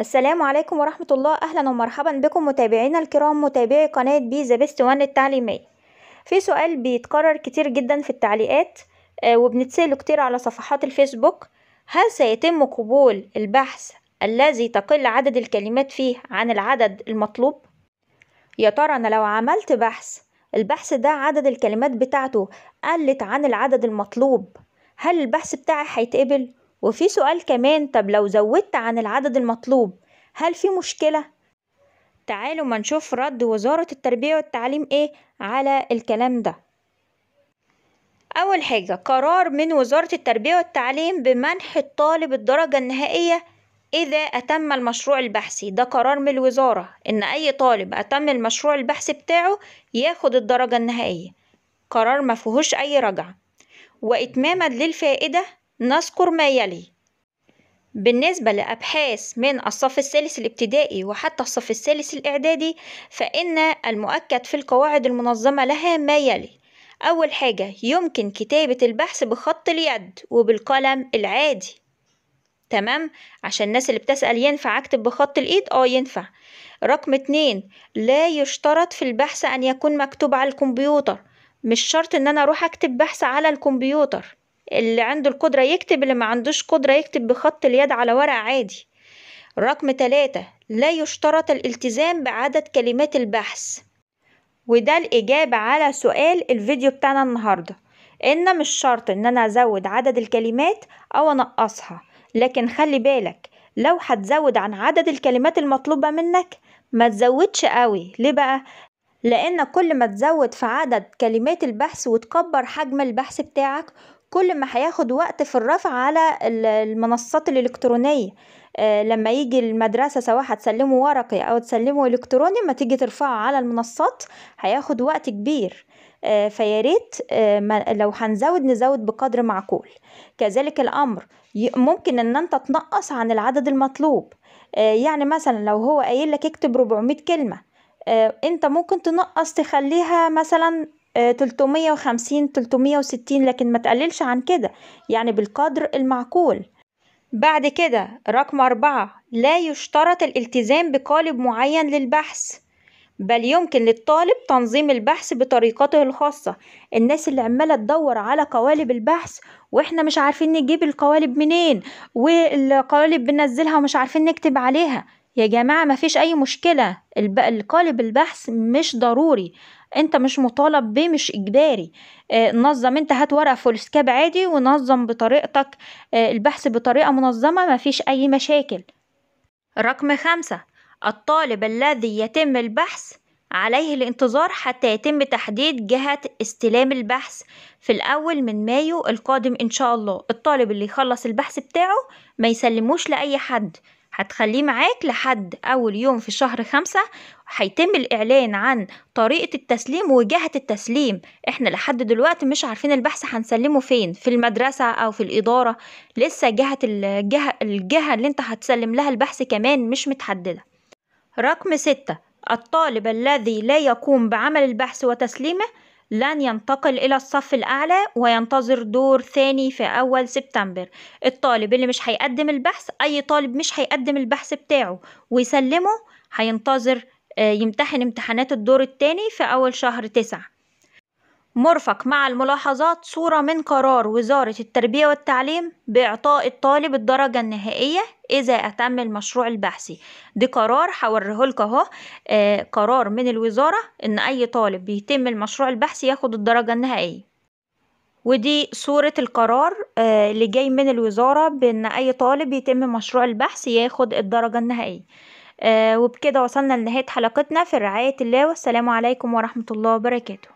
السلام عليكم ورحمة الله أهلا ومرحبا بكم متابعينا الكرام متابعي قناة بي ذا بيست وان التعليمية في سؤال بيتكرر كتير جدا في التعليقات آه، وبنتسأله كتير على صفحات الفيسبوك هل سيتم قبول البحث الذي تقل عدد الكلمات فيه عن العدد المطلوب؟ يا ترى أنا لو عملت بحث البحث ده عدد الكلمات بتاعته قلت عن العدد المطلوب هل البحث بتاعي هيتقبل؟ وفي سؤال كمان طب لو زودت عن العدد المطلوب هل في مشكلة؟ تعالوا ما نشوف رد وزارة التربية والتعليم ايه على الكلام ده أول حاجة قرار من وزارة التربية والتعليم بمنح الطالب الدرجة النهائية إذا أتم المشروع البحثي ده قرار من الوزارة إن أي طالب أتم المشروع البحثي بتاعه ياخد الدرجة النهائية قرار فيهوش أي رجعة وإتماما للفائدة نذكر ما يلي بالنسبة لأبحاث من الصف الثالث الابتدائي وحتى الصف الثالث الإعدادي فإن المؤكد في القواعد المنظمة لها ما يلي أول حاجة يمكن كتابة البحث بخط اليد وبالقلم العادي تمام عشان الناس اللي بتسأل ينفع أكتب بخط الإيد؟ آه ينفع رقم اتنين لا يشترط في البحث أن يكون مكتوب على الكمبيوتر مش شرط إن أنا أروح أكتب بحث على الكمبيوتر اللي عنده القدرة يكتب اللي ما عندوش قدرة يكتب بخط اليد على ورق عادي رقم تلاتة لا يشترط الالتزام بعدد كلمات البحث وده الإجابة على سؤال الفيديو بتاعنا النهاردة إن مش شرط إن أنا أزود عدد الكلمات أو أنقصها لكن خلي بالك لو هتزود عن عدد الكلمات المطلوبة منك ما تزودش قوي ليه بقى؟ لأن كل ما تزود في عدد كلمات البحث وتكبر حجم البحث بتاعك كل ما هياخد وقت في الرفع على المنصات الإلكترونية آه، لما يجي المدرسة سواء هتسلمه ورقي أو تسلمه إلكتروني ما تيجي ترفعه على المنصات هياخد وقت كبير آه، فياريت آه، لو هنزود نزود بقدر معقول كذلك الأمر ممكن ان انت تنقص عن العدد المطلوب يعني مثلا لو هو قايل لك اكتب 400 كلمة انت ممكن تنقص تخليها مثلا 350 360 لكن ما تقللش عن كده يعني بالقدر المعقول بعد كده رقم أربعة لا يشترط الالتزام بقالب معين للبحث بل يمكن للطالب تنظيم البحث بطريقته الخاصة الناس اللي عمالة تدور على قوالب البحث واحنا مش عارفين نجيب القوالب منين والقوالب بننزلها ومش عارفين نكتب عليها يا جماعة مفيش أي مشكلة القالب البحث مش ضروري انت مش مطالب بيه مش اجباري آه، نظم انت هات ورقه فولسكاب عادي ونظم بطريقتك آه، البحث بطريقه منظمه مفيش اي مشاكل رقم خمسة الطالب الذي يتم البحث عليه الانتظار حتى يتم تحديد جهة استلام البحث في الأول من مايو القادم إن شاء الله الطالب اللي يخلص البحث بتاعه ما يسلموش لأي حد هتخليه معاك لحد أول يوم في شهر خمسة هيتم الإعلان عن طريقة التسليم وجهة التسليم احنا لحد دلوقتي مش عارفين البحث هنسلمه فين في المدرسة أو في الإدارة لسه جهة الجهة, الجهة اللي انت هتسلم لها البحث كمان مش متحددة رقم ستة الطالب الذي لا يقوم بعمل البحث وتسليمه لن ينتقل إلى الصف الأعلى وينتظر دور ثاني في أول سبتمبر الطالب اللي مش هيقدم البحث أي طالب مش هيقدم البحث بتاعه ويسلمه هينتظر آه، يمتحن امتحانات الدور الثاني في أول شهر تسعة مرفق مع الملاحظات صورة من قرار وزارة التربية والتعليم بإعطاء الطالب الدرجة النهائية إذا أتم المشروع البحثي دي قرار هوريهولك أهو آه، قرار من الوزارة إن أي طالب بيتم المشروع البحثي ياخد الدرجة النهائية ودي صورة القرار آه، اللي جاي من الوزارة بإن أي طالب يتم مشروع البحث ياخد الدرجة النهائية آه، وبكده وصلنا لنهاية حلقتنا في رعاية الله والسلام عليكم ورحمة الله وبركاته